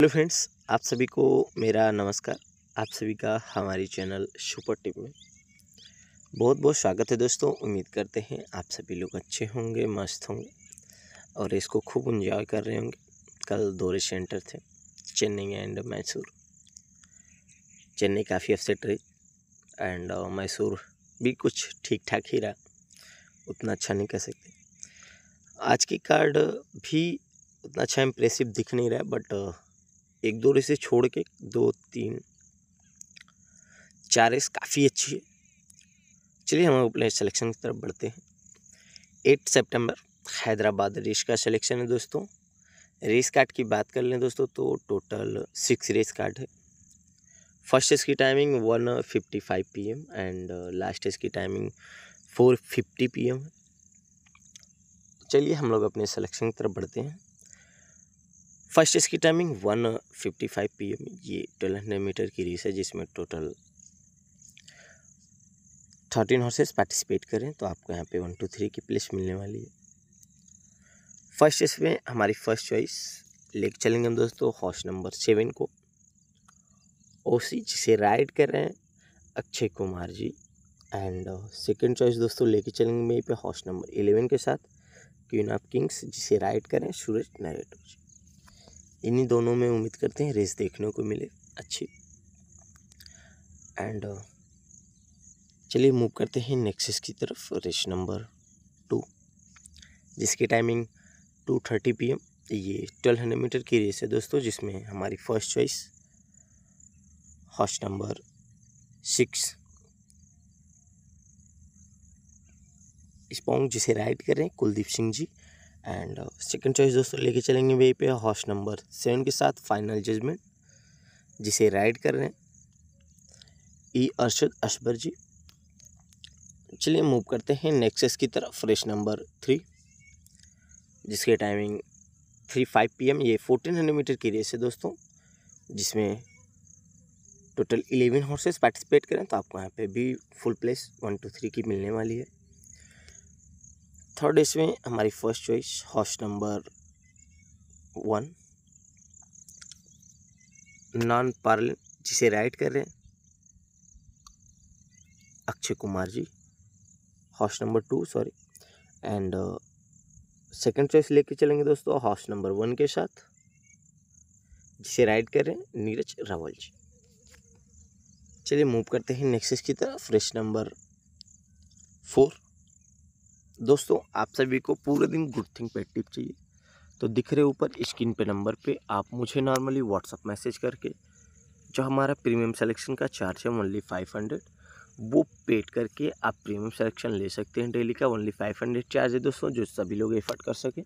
hello friends आप सभी को मेरा नमस्कार आप सभी का हमारी चैनल सुपर टिप में बहुत बहुत स्वागत है दोस्तों उम्मीद करते हैं आप सभी लोग अच्छे होंगे मस्त होंगे और इसको खूब इन्जॉय कर रहे होंगे कल दौरे सेंटर थे चेन्नई एंड मैसूर चेन्नई काफ़ी अपसेट रही एंड uh, मैसूर भी कुछ ठीक ठाक ही रहा उतना अच्छा नहीं कह सकते आज की कार्ड भी उतना अच्छा इम्प्रेसिव दिख नहीं रहा बट एक दो रेसें छोड़ के दो तीन चार रेस काफ़ी अच्छी है चलिए हम अपने सिलेक्शन की तरफ बढ़ते हैं एट सितंबर हैदराबाद रेस का सिलेक्शन है दोस्तों रेस कार्ड की बात कर लें दोस्तों तो टोटल सिक्स रेस कार्ड है फर्स्ट रेस की timing one fifty five P M and last race की timing four fifty P M चलिए हम लोग अपने सलेक्शन की तरफ बढ़ते हैं फर्स्ट इसकी timing one fifty five P M ये ट्वेल्व हंड्रेड मीटर की रेस है जिसमें टोटल थर्टीन हॉर्सेस पार्टिसिपेट करें तो आपको यहाँ पे वन टू थ्री की प्लेस मिलने वाली है फर्स्ट इसमें हमारी फर्स्ट चॉइस लेक चलेंगे हम दोस्तों हॉर्स नंबर सेवन को ओसी जिसे राइड कर रहे हैं Akshay Kumar ji and second choice दोस्तों लेके चलेंगे मेरे पे हॉर्स नंबर एलेवन के साथ क्वीन ऑफ किंग्स जिसे राइड करें सूरज नरेटो जी इन्हीं दोनों में उम्मीद करते हैं रेस देखने को मिले अच्छी एंड uh, चलिए मूव करते हैं नेक्सिस की तरफ रेस नंबर टू जिसकी timing two thirty P M ये ट्वेल्व हंड्रेड मीटर की रेस है दोस्तों जिसमें हमारी first choice horse number six स्पॉन्ग जिसे राइड कर रहे हैं Kuldeep Singh ji and second choice दोस्तों लेके चलेंगे वहीं पे हॉर्स नंबर सेवन के साथ फाइनल जजमेंट जिसे राइड कर रहे हैं ई अरशद अशबर जी चलिए मूव करते हैं नेक्सेस की तरफ फ्रेश नंबर थ्री जिसके timing three five P M ये फोर्टीन हंड्रेड मीटर की रेस है दोस्तों जिसमें टोटल इलेवन हॉर्सेस पार्टिसिपेट करें तो आपको यहाँ पे भी full place one two three की मिलने वाली है थर्ड इसमें हमारी first choice horse number one nonpareil जिसे राइट कर रहे हैं Akshay Kumar ji horse number two sorry and second choice लेके चलेंगे दोस्तों हॉर्स नंबर वन के साथ जिसे राइड कर रहे हैं नीरज रावल जी चलिए मूव करते हैं नेक्स्ट की तरफ रेस नंबर फोर दोस्तों आप सभी को पूरे दिन गुड थिंग पे टिप चाहिए तो दिख रहे ऊपर स्क्रीन पे नंबर पे आप मुझे नॉर्मली व्हाट्सअप मैसेज करके जो हमारा प्रीमियम सिलेक्शन का चार्ज है ओनली फाइव हंड्रेड वो पेड करके आप प्रीमियम सिलेक्शन ले सकते हैं डेली का ओनली फाइव हंड्रेड चार्ज है दोस्तों जो सभी लोग एफर्ट कर सकें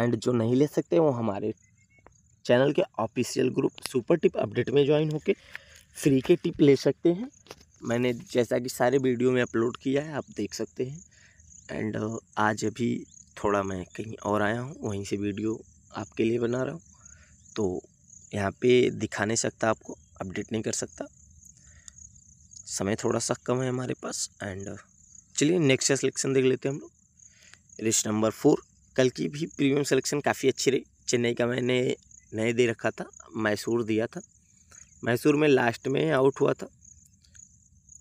एंड जो नहीं ले सकते वो हमारे चैनल के official group super tip update में ज्वाइन होकर फ्री के टिप ले सकते हैं मैंने जैसा कि सारे वीडियो में अपलोड किया है आप देख सकते हैं एंड आज अभी थोड़ा मैं कहीं और आया हूँ वहीं से वीडियो आपके लिए बना रहा हूँ तो यहाँ पे दिखा नहीं सकता आपको अपडेट नहीं कर सकता समय थोड़ा सा कम है हमारे पास एंड चलिए नेक्स्ट सिलेक्शन देख लेते हैं हम लोग रेस नंबर फोर कल की भी प्रीमियम सिलेक्शन काफ़ी अच्छी रही चेन्नई का मैंने नए दे रखा था मैसूर दिया था मैसूर में लास्ट में आउट हुआ था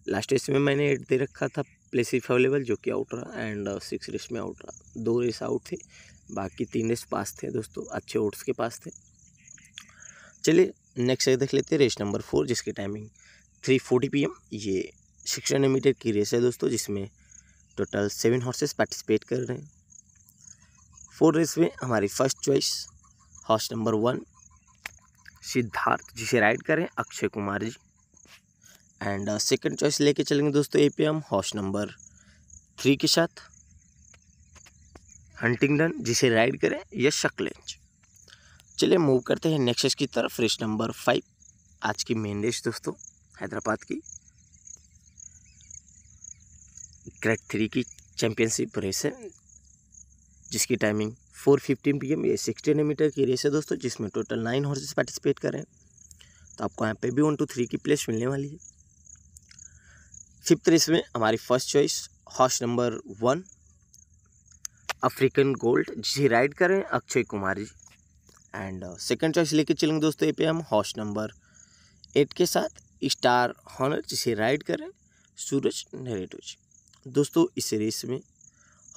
लास्ट रेस में मैंने एट दे रखा था इफ अवेलेबल जो कि आउट रहा एंड सिक्स रेस में आउट रहा दो रेस आउट थे बाकी तीन रेस पास थे दोस्तों अच्छे ओट्स के पास थे चलिए नेक्स्ट देख लेते हैं रेस नंबर फोर जिसकी timing three forty P M ये सिक्स मीटर की रेस है दोस्तों जिसमें टोटल सेवन हॉर्सेस पार्टिसिपेट कर रहे हैं फोर रेस में हमारी first choice horse number one Siddharth जिसे राइड करें Akshay Kumar ji and second choice लेके चलेंगे दोस्तों A P M horse number three के साथ हंटिंगडन जिसे राइड करें या शकलेंज चलिए मूव करते हैं नेक्स्ट की तरफ रेस नंबर फाइव आज की मेन रेस दोस्तों हैदराबाद की ग्रेड थ्री की चैम्पियनशिप रेस है जिसकी timing four fifteen P M ये सिक्सटीन मीटर की रेस है दोस्तों जिसमें टोटल नाइन हॉर्सेस पार्टिसिपेट करें तो आपको यहाँ पे भी वन टू थ्री की प्लेस मिलने वाली है फिफ्थ रेस में हमारी first choice horse number one African Gold जिसे राइड करें Akshay Kumar ji and second choice लेके चलेंगे दोस्तों ये पे हम हॉर्स नंबर एट के साथ स्टार हॉनर जिसे राइड करें सूरज नरेटो जी दोस्तों इस रेस में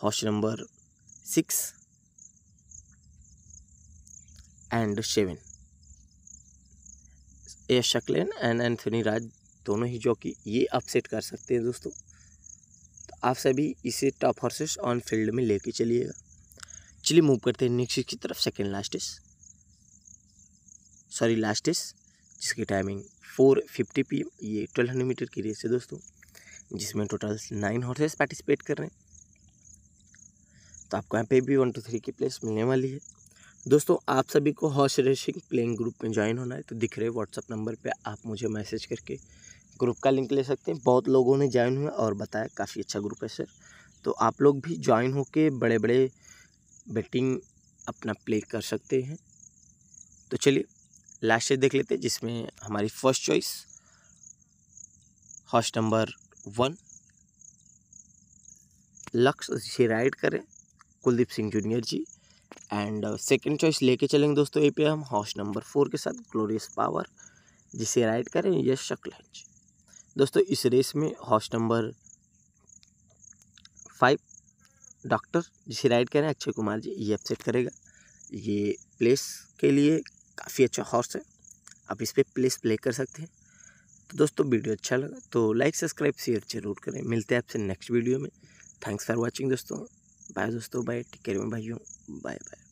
horse number six and seven ए शक्लेन एंड एंथनी राज दोनों ही जॉकी ये अपसेट कर सकते हैं दोस्तों तो आप सभी इसे टॉप हॉर्सेस ऑन फील्ड में लेके चलिएगा चलिए मूव करते हैं नेक्स्ट की तरफ सेकेंड लास्टेस सॉरी लास्टेस जिसकी timing four fifty P M ये ट्वेल्व हंड्रेड मीटर की रेस है दोस्तों जिसमें टोटल नाइन हॉर्सेस पार्टिसिपेट कर रहे हैं तो आपको यहाँ पे भी वन टू थ्री की प्लेस मिलने वाली है दोस्तों आप सभी को हॉर्स रेसिंग प्लेइंग ग्रुप में ज्वाइन होना है तो दिख रहे व्हाट्सअप नंबर पे आप मुझे मैसेज करके ग्रुप का लिंक ले सकते हैं बहुत लोगों ने ज्वाइन हुआ और बताया काफ़ी अच्छा ग्रुप है सर तो आप लोग भी ज्वाइन होकर बड़े बड़े बेटिंग अपना प्ले कर सकते हैं तो चलिए लास्ट से देख लेते हैं जिसमें हमारी फर्स्ट चॉइस हॉस्ट नंबर वन लक्ष्य जिसे राइड करें Kuldeep Singh junior ji and second choice लेके चलेंगे दोस्तों ए पे हम हॉस्ट नंबर फोर के साथ ग्लोरियस पावर जिसे राइड करें यश शक्ल जी दोस्तों इस रेस में हॉर्स नंबर फाइव डॉक्टर जिसे राइड करें अक्षय कुमार जी ये अपसेट करेगा ये प्लेस के लिए काफ़ी अच्छा हॉर्स है आप इस पर प्लेस प्ले कर सकते हैं तो दोस्तों वीडियो अच्छा लगा तो लाइक सब्सक्राइब शेयर जरूर करें मिलते हैं आपसे नेक्स्ट वीडियो में थैंक्स फॉर वॉचिंग दोस्तों बाय दोस्तों बाय टेक केयर में भाइयों बाय बाय